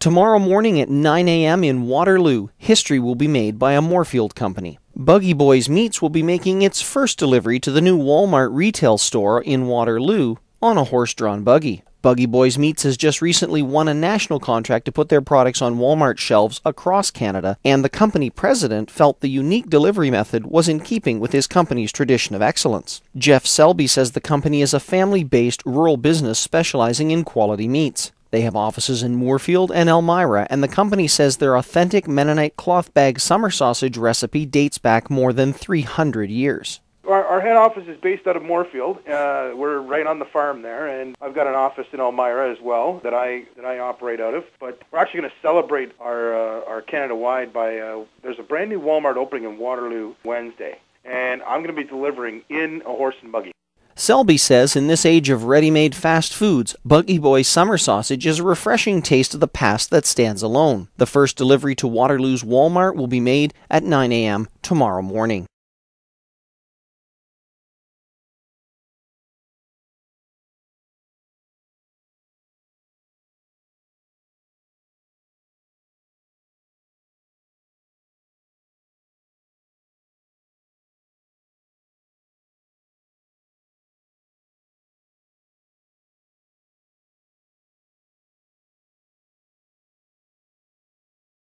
Tomorrow morning at 9 a.m. in Waterloo, history will be made by a Moorfield company. Buggy Boys Meats will be making its first delivery to the new Walmart retail store in Waterloo on a horse drawn buggy. Buggy Boys Meats has just recently won a national contract to put their products on Walmart shelves across Canada, and the company president felt the unique delivery method was in keeping with his company's tradition of excellence. Jeff Selby says the company is a family based rural business specializing in quality meats. They have offices in Moorfield and Elmira, and the company says their authentic Mennonite cloth bag summer sausage recipe dates back more than 300 years. Our, our head office is based out of Moorfield. Uh, we're right on the farm there, and I've got an office in Elmira as well that I that I operate out of. But we're actually going to celebrate our uh, our Canada wide by uh, there's a brand new Walmart opening in Waterloo Wednesday, and I'm going to be delivering in a horse and buggy. Selby says in this age of ready made fast foods, Buggy Boy summer sausage is a refreshing taste of the past that stands alone. The first delivery to Waterloo's Walmart will be made at 9 a.m. tomorrow morning.